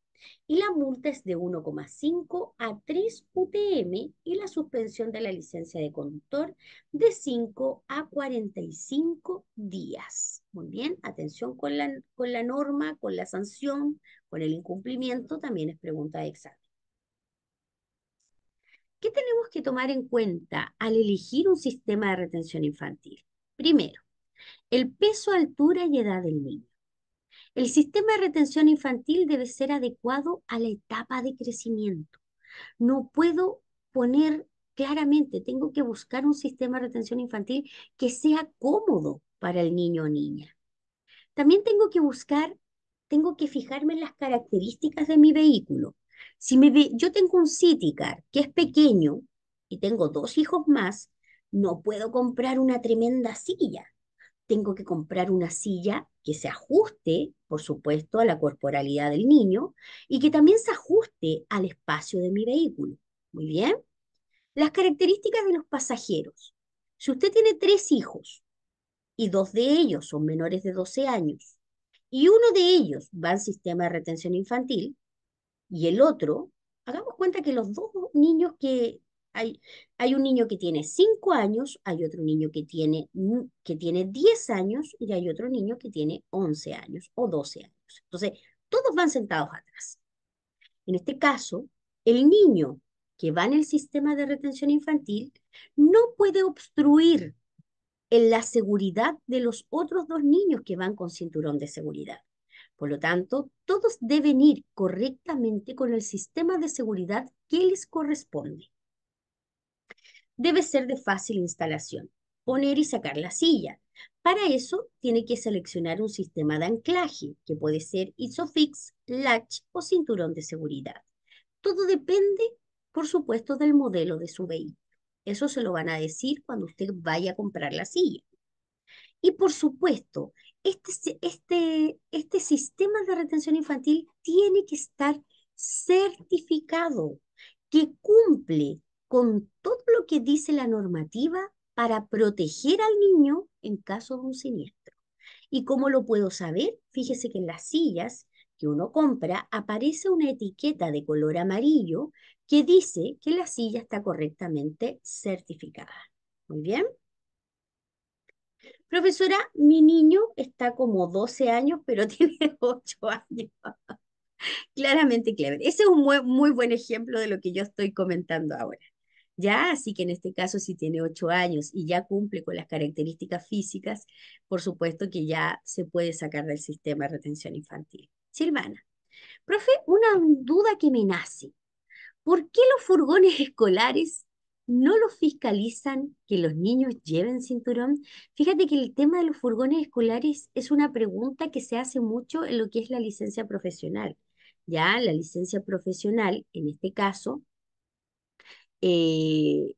[SPEAKER 1] y la multa es de 1,5 a 3 UTM y la suspensión de la licencia de conductor de 5 a 45 días. Muy bien, atención con la, con la norma, con la sanción, con el incumplimiento, también es pregunta de examen. ¿Qué tenemos que tomar en cuenta al elegir un sistema de retención infantil? Primero, el peso, altura y edad del niño. El sistema de retención infantil debe ser adecuado a la etapa de crecimiento. No puedo poner claramente, tengo que buscar un sistema de retención infantil que sea cómodo para el niño o niña. También tengo que buscar, tengo que fijarme en las características de mi vehículo. Si me yo tengo un City Car que es pequeño y tengo dos hijos más, no puedo comprar una tremenda silla tengo que comprar una silla que se ajuste, por supuesto, a la corporalidad del niño y que también se ajuste al espacio de mi vehículo. Muy bien. Las características de los pasajeros. Si usted tiene tres hijos y dos de ellos son menores de 12 años y uno de ellos va en sistema de retención infantil y el otro, hagamos cuenta que los dos niños que hay, un niño que tiene 5 años, hay otro niño que tiene, mm, que tiene 10 años y hay otro niño que tiene 11 años o 12 años. Entonces, todos van sentados atrás. En este caso, el niño que va en el sistema de retención infantil no puede obstruir la seguridad de los otros dos niños que van con cinturón de seguridad. Por lo tanto, todos deben ir correctamente con el sistema de seguridad que les corresponde debe ser de fácil instalación, poner y sacar la silla. Para eso tiene que seleccionar un sistema de anclaje, que puede ser ISOFIX, LATCH o cinturón de seguridad. Todo depende, por supuesto, del modelo de su vehículo. Eso se lo van a decir cuando usted vaya a comprar la silla. Y por supuesto, este, este, este sistema de retención infantil tiene que estar certificado, que cumple con todo lo que dice la normativa para proteger al niño en caso de un siniestro. ¿Y cómo lo puedo saber? Fíjese que en las sillas que uno compra aparece una etiqueta de color amarillo que dice que la silla está correctamente certificada. Muy bien. Profesora, mi niño está como 12 años, pero <laughs> tiene 8 años. Claramente, Clever. Ese es un muy, muy buen ejemplo de lo que yo estoy comentando ahora. Ya, así que en este caso, si tiene ocho años y ya cumple con las características físicas, por supuesto que ya se puede sacar del sistema de retención infantil. Silvana, profe, una duda que me nace. ¿Por qué los furgones escolares no los fiscalizan que los niños lleven cinturón? Fíjate que el tema de los furgones escolares es una pregunta que se hace mucho en lo que es la licencia profesional. Ya, la licencia profesional, en este caso, eh,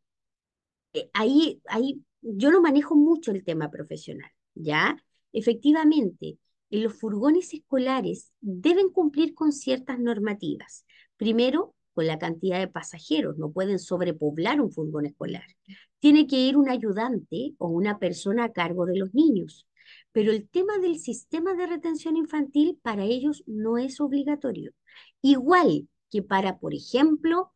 [SPEAKER 1] eh, ahí, ahí yo no manejo mucho el tema profesional, ¿ya? Efectivamente, los furgones escolares deben cumplir con ciertas normativas. Primero, con la cantidad de pasajeros, no pueden sobrepoblar un furgón escolar. Tiene que ir un ayudante o una persona a cargo de los niños. Pero el tema del sistema de retención infantil para ellos no es obligatorio. Igual que para, por ejemplo,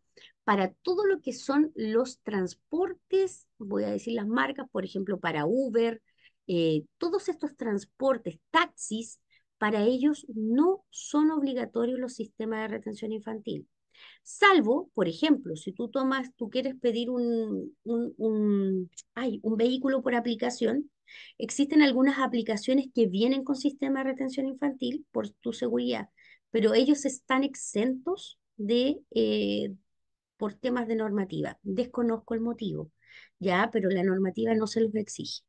[SPEAKER 1] para todo lo que son los transportes, voy a decir las marcas, por ejemplo, para Uber, eh, todos estos transportes, taxis, para ellos no son obligatorios los sistemas de retención infantil. Salvo, por ejemplo, si tú tomas, tú quieres pedir un, un, vehículo por aplicación, existen algunas aplicaciones que vienen con sistema de retención infantil por tu seguridad, pero ellos están exentos de, eh, por temas de normativa. Desconozco el motivo, ya, pero la normativa no se los exige.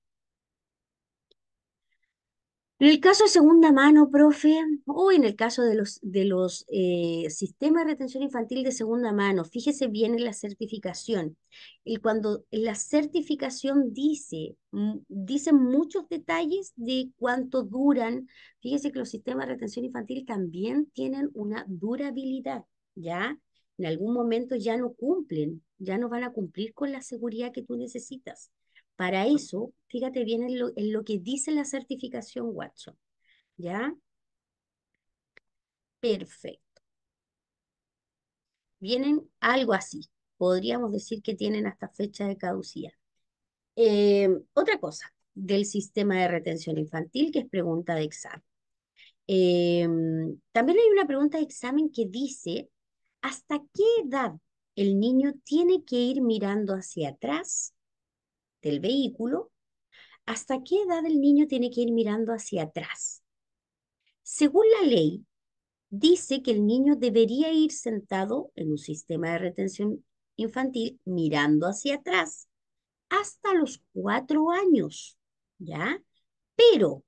[SPEAKER 1] En el caso de segunda mano, profe, o en el caso de los, de los eh, sistemas de retención infantil de segunda mano, fíjese bien en la certificación. Y cuando la certificación dice, mm, dice muchos detalles de cuánto duran, fíjese que los sistemas de retención infantil también tienen una durabilidad, ¿ya? en algún momento ya no cumplen, ya no van a cumplir con la seguridad que tú necesitas. Para eso, fíjate bien en lo, que dice la certificación Watson. ¿Ya? Perfecto. Vienen algo así. Podríamos decir que tienen hasta fecha de caducidad. Eh, otra cosa del sistema de retención infantil, que es pregunta de examen. Eh, también hay una pregunta de examen que dice ¿Hasta qué edad el niño tiene que ir mirando hacia atrás del vehículo? ¿Hasta qué edad el niño tiene que ir mirando hacia atrás? Según la ley, dice que el niño debería ir sentado en un sistema de retención infantil mirando hacia atrás hasta los cuatro años, ¿ya? Pero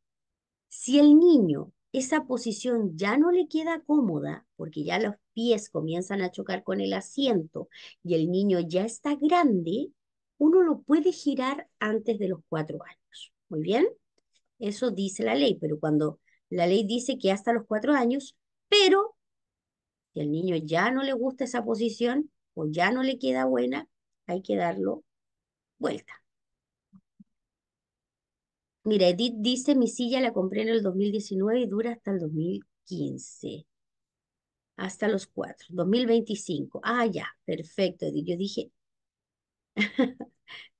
[SPEAKER 1] si el niño esa posición ya no le queda cómoda porque ya los pies comienzan a chocar con el asiento y el niño ya está grande, uno lo puede girar antes de los cuatro años. Muy bien, eso dice la ley, pero cuando la ley dice que hasta los cuatro años, pero si al niño ya no le gusta esa posición o ya no le queda buena, hay que darlo vuelta. Mira, Edith dice, mi silla la compré en el 2019 y dura hasta el 2015. Hasta los cuatro, 2025. Ah, ya, perfecto, Edith. Yo dije, <laughs>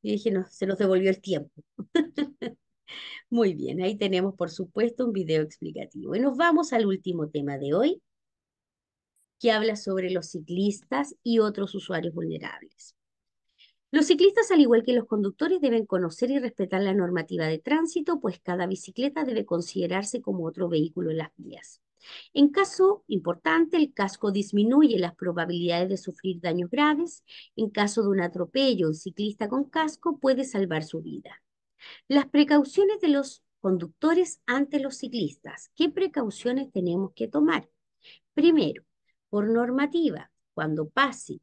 [SPEAKER 1] dije, no, se nos devolvió el tiempo. <laughs> Muy bien, ahí tenemos, por supuesto, un video explicativo. Y nos vamos al último tema de hoy, que habla sobre los ciclistas y otros usuarios vulnerables. Los ciclistas, al igual que los conductores, deben conocer y respetar la normativa de tránsito, pues cada bicicleta debe considerarse como otro vehículo en las vías. En caso importante, el casco disminuye las probabilidades de sufrir daños graves. En caso de un atropello, un ciclista con casco puede salvar su vida. Las precauciones de los conductores ante los ciclistas. ¿Qué precauciones tenemos que tomar? Primero, por normativa, cuando pase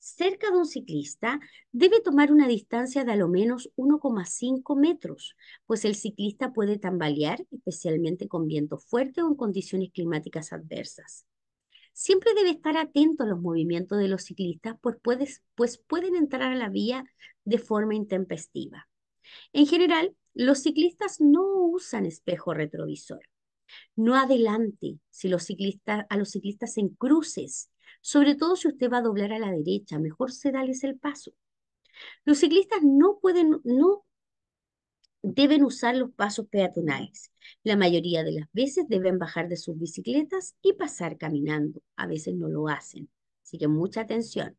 [SPEAKER 1] cerca de un ciclista debe tomar una distancia de a lo menos 1,5 metros, pues el ciclista puede tambalear, especialmente con viento fuerte o en condiciones climáticas adversas. Siempre debe estar atento a los movimientos de los ciclistas, pues, pues pueden entrar a la vía de forma intempestiva. En general, los ciclistas no usan espejo retrovisor. No adelante si los ciclistas, a los ciclistas en cruces sobre todo si usted va a doblar a la derecha, mejor se dales el paso. Los ciclistas no pueden, no deben usar los pasos peatonales. La mayoría de las veces deben bajar de sus bicicletas y pasar caminando. A veces no lo hacen, así que mucha atención.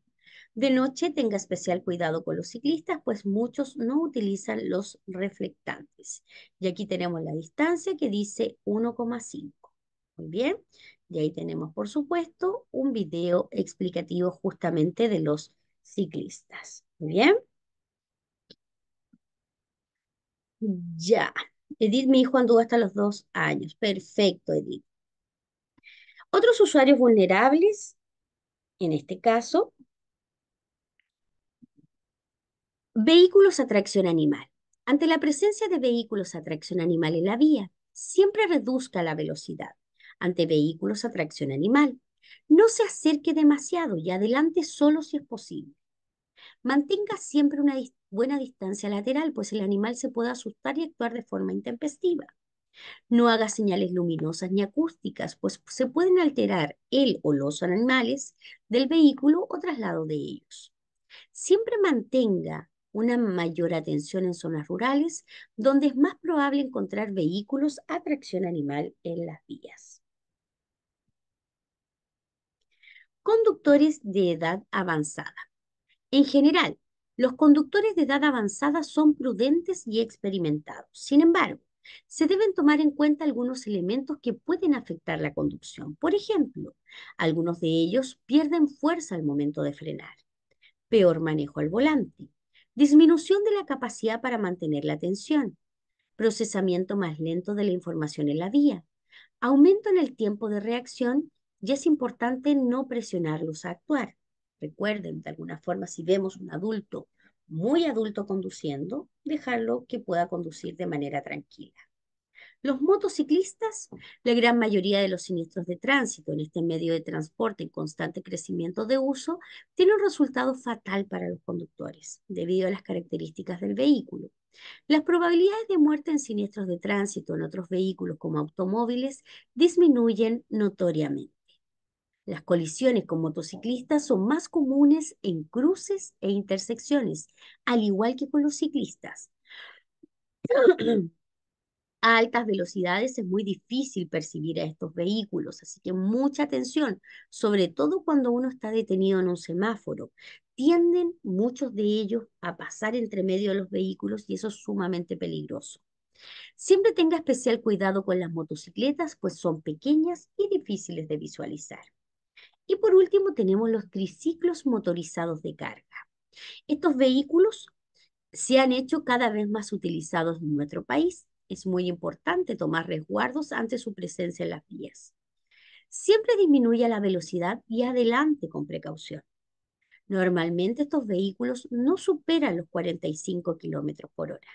[SPEAKER 1] De noche tenga especial cuidado con los ciclistas, pues muchos no utilizan los reflectantes. Y aquí tenemos la distancia que dice 1,5. Muy bien. Y ahí tenemos, por supuesto, un video explicativo justamente de los ciclistas. bien. Ya. Edith, mi hijo anduvo hasta los dos años. Perfecto, Edith. Otros usuarios vulnerables, en este caso, vehículos a tracción animal. Ante la presencia de vehículos a tracción animal en la vía, siempre reduzca la velocidad ante vehículos a tracción animal. No se acerque demasiado y adelante solo si es posible. Mantenga siempre una buena distancia lateral, pues el animal se puede asustar y actuar de forma intempestiva. No haga señales luminosas ni acústicas, pues se pueden alterar el o los animales del vehículo o traslado de ellos. Siempre mantenga una mayor atención en zonas rurales, donde es más probable encontrar vehículos a tracción animal en las vías. conductores de edad avanzada. En general, los conductores de edad avanzada son prudentes y experimentados. Sin embargo, se deben tomar en cuenta algunos elementos que pueden afectar la conducción. Por ejemplo, algunos de ellos pierden fuerza al momento de frenar, peor manejo al volante, disminución de la capacidad para mantener la atención, procesamiento más lento de la información en la vía, aumento en el tiempo de reacción y es importante no presionarlos a actuar. Recuerden, de alguna forma, si vemos un adulto muy adulto conduciendo, dejarlo que pueda conducir de manera tranquila. Los motociclistas, la gran mayoría de los siniestros de tránsito en este medio de transporte en constante crecimiento de uso, tienen un resultado fatal para los conductores, debido a las características del vehículo. Las probabilidades de muerte en siniestros de tránsito en otros vehículos como automóviles disminuyen notoriamente. Las colisiones con motociclistas son más comunes en cruces e intersecciones, al igual que con los ciclistas. a altas velocidades es muy difícil percibir a estos vehículos, así que mucha atención, sobre todo cuando uno está detenido en un semáforo. Tienden muchos de ellos a pasar entre medio de los vehículos y eso es sumamente peligroso. Siempre tenga especial cuidado con las motocicletas, pues son pequeñas y difíciles de visualizar. Y por último tenemos los triciclos motorizados de carga. Estos vehículos se han hecho cada vez más utilizados en nuestro país. Es muy importante tomar resguardos ante su presencia en las vías. Siempre disminuya la velocidad y adelante con precaución. Normalmente estos vehículos no superan los 45 km por hora.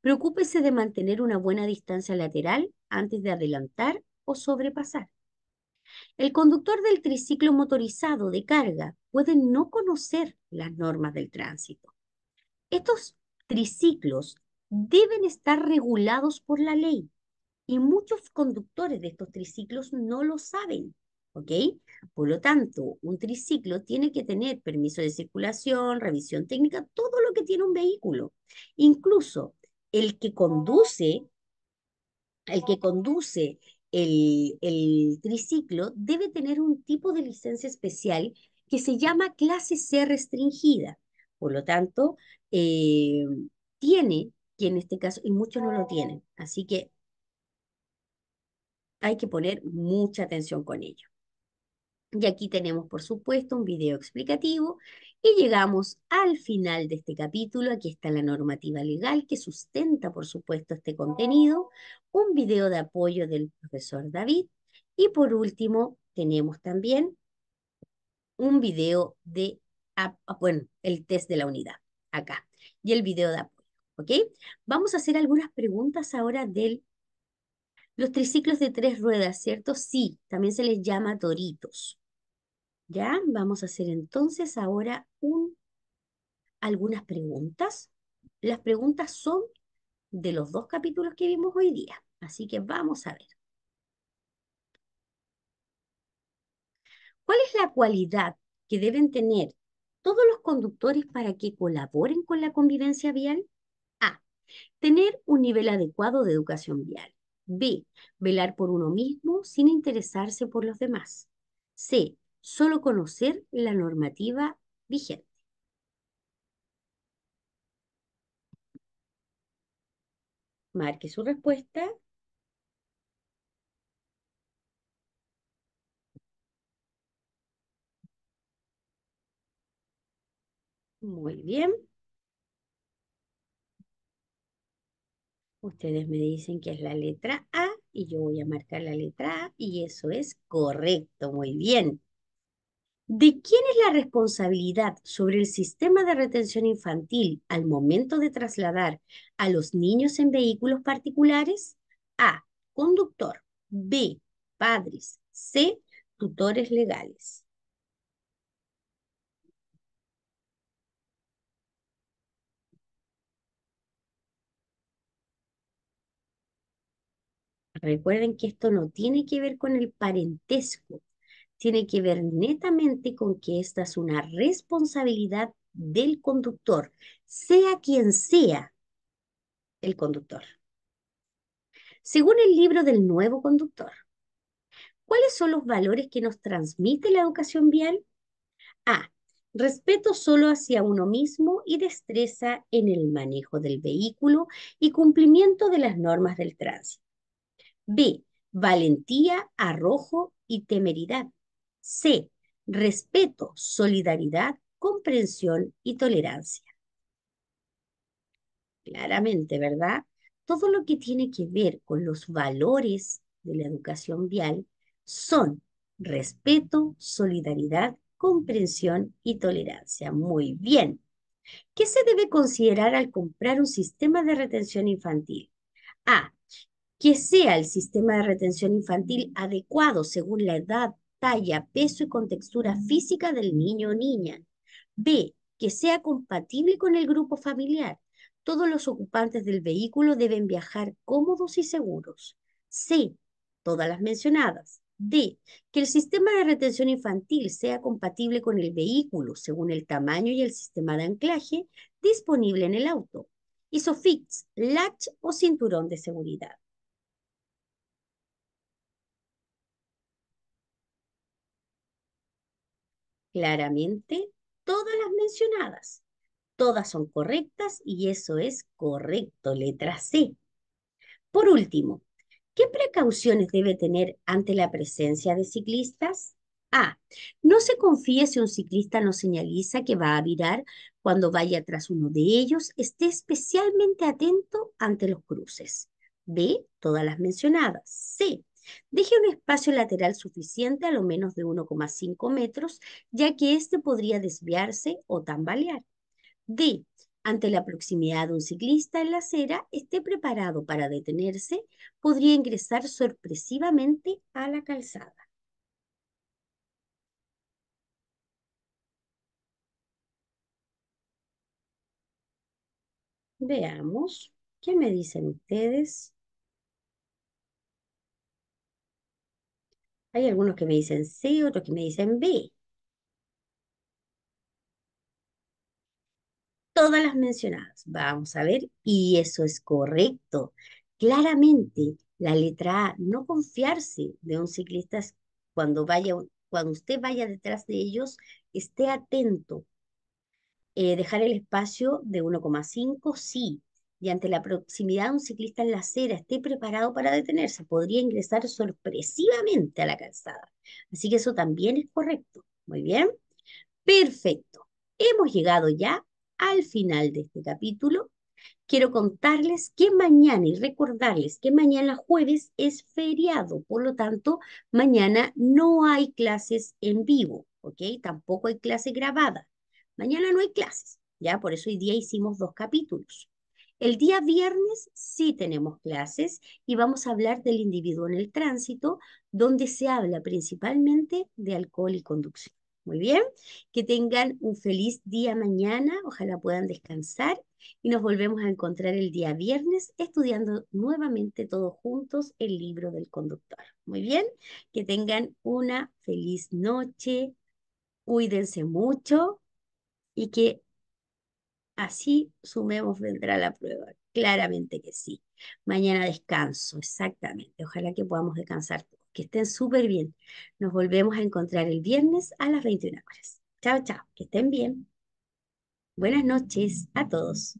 [SPEAKER 1] Preocúpese de mantener una buena distancia lateral antes de adelantar o sobrepasar. El conductor del triciclo motorizado de carga puede no conocer las normas del tránsito. Estos triciclos deben estar regulados por la ley y muchos conductores de estos triciclos no lo saben. ¿Ok? Por lo tanto, un triciclo tiene que tener permiso de circulación, revisión técnica, todo lo que tiene un vehículo. Incluso el que conduce, el que conduce el, triciclo debe tener un tipo de licencia especial que se llama clase C restringida. Por lo tanto, eh, tiene que en este caso, y muchos no lo tienen, así que hay que poner mucha atención con ello. Y aquí tenemos, por supuesto, un video explicativo y llegamos al final de este capítulo. Aquí está la normativa legal que sustenta, por supuesto, este contenido. Un video de apoyo del profesor David. Y por último, tenemos también un video de, ah, bueno, el test de la unidad, acá. Y el video de apoyo, ¿ok? Vamos a hacer algunas preguntas ahora del los triciclos de tres ruedas, ¿cierto? Sí, también se les llama toritos. ¿Ya? Vamos a hacer entonces ahora un, algunas preguntas. Las preguntas son de los dos capítulos que vimos hoy día, así que vamos a ver. ¿Cuál es la cualidad que deben tener todos los conductores para que colaboren con la convivencia vial? A. Tener un nivel adecuado de educación vial. B. Velar por uno mismo sin interesarse por los demás. C solo conocer la normativa vigente. Marque su respuesta. Muy bien. Ustedes me dicen que es la letra A y yo voy a marcar la letra A y eso es correcto. Muy bien. ¿De quién es la responsabilidad sobre el sistema de retención infantil al momento de trasladar a los niños en vehículos particulares? A. Conductor. B. Padres. C. Tutores legales. Recuerden que esto no tiene que ver con el parentesco, tiene que ver netamente con que esta es una responsabilidad del conductor, sea quien sea el conductor. Según el libro del nuevo conductor, ¿cuáles son los valores que nos transmite la educación vial? A. Respeto solo hacia uno mismo y destreza en el manejo del vehículo y cumplimiento de las normas del tránsito. B. Valentía, arrojo y temeridad. C. Respeto, solidaridad, comprensión y tolerancia. Claramente, ¿verdad? Todo lo que tiene que ver con los valores de la educación vial son respeto, solidaridad, comprensión y tolerancia. Muy bien. ¿Qué se debe considerar al comprar un sistema de retención infantil? A. Que sea el sistema de retención infantil adecuado según la edad talla, peso y contextura física del niño o niña. B. Que sea compatible con el grupo familiar. Todos los ocupantes del vehículo deben viajar cómodos y seguros. C. Todas las mencionadas. D. Que el sistema de retención infantil sea compatible con el vehículo según el tamaño y el sistema de anclaje disponible en el auto. Isofix, latch o cinturón de seguridad. claramente todas las mencionadas. Todas son correctas y eso es correcto, letra C. Por último, ¿qué precauciones debe tener ante la presencia de ciclistas? A. No se confíe si un ciclista no señaliza que va a virar cuando vaya tras uno de ellos, esté especialmente atento ante los cruces. B. Todas las mencionadas. C. Deje un espacio lateral suficiente a lo menos de 1,5 metros, ya que este podría desviarse o tambalear. D. Ante la proximidad de un ciclista en la acera, esté preparado para detenerse, podría ingresar sorpresivamente a la calzada. Veamos, ¿qué me dicen ustedes? Hay algunos que me dicen C, otros que me dicen B. Todas las mencionadas. Vamos a ver, y eso es correcto. Claramente, la letra A, no confiarse de un ciclista cuando, vaya, cuando usted vaya detrás de ellos, esté atento. Eh, dejar el espacio de 1,5, sí y ante la proximidad de un ciclista en la acera esté preparado para detenerse, podría ingresar sorpresivamente a la calzada. Así que eso también es correcto. Muy bien. Perfecto. Hemos llegado ya al final de este capítulo. Quiero contarles que mañana y recordarles que mañana jueves es feriado, por lo tanto, mañana no hay clases en vivo, ¿ok? Tampoco hay clase grabada. Mañana no hay clases, ¿ya? Por eso hoy día hicimos dos capítulos. El día viernes sí tenemos clases y vamos a hablar del individuo en el tránsito, donde se habla principalmente de alcohol y conducción. Muy bien, que tengan un feliz día mañana, ojalá puedan descansar y nos volvemos a encontrar el día viernes estudiando nuevamente todos juntos el libro del conductor. Muy bien, que tengan una feliz noche, cuídense mucho y que Así sumemos vendrá la prueba. Claramente que sí. Mañana descanso, exactamente. Ojalá que podamos descansar Que estén súper bien. Nos volvemos a encontrar el viernes a las 21 horas. Chao, chao. Que estén bien. Buenas noches a todos.